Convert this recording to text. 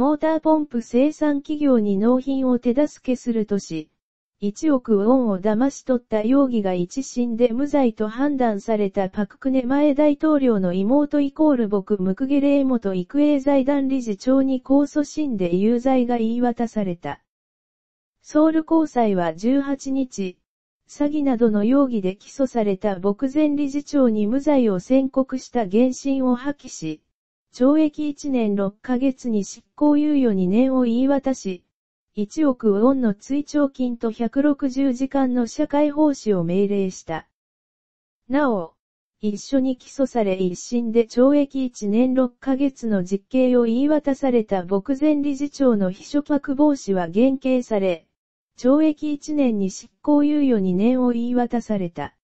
モーターポンプ生産企業に納品を手助けするとし、1億ウォンを騙し取った容疑が一審で無罪と判断されたパククネ前大統領の妹イコール僕ムクゲレー元育英財団理事長に控訴審で有罪が言い渡された。ソウル高裁は18日、詐欺などの容疑で起訴された僕前理事長に無罪を宣告した原審を破棄し、懲役1年6ヶ月に執行猶予2年を言い渡し、1億ウォンの追徴金と160時間の社会奉仕を命令した。なお、一緒に起訴され一審で懲役1年6ヶ月の実刑を言い渡された牧前理事長の秘書閣防止は減刑され、懲役1年に執行猶予2年を言い渡された。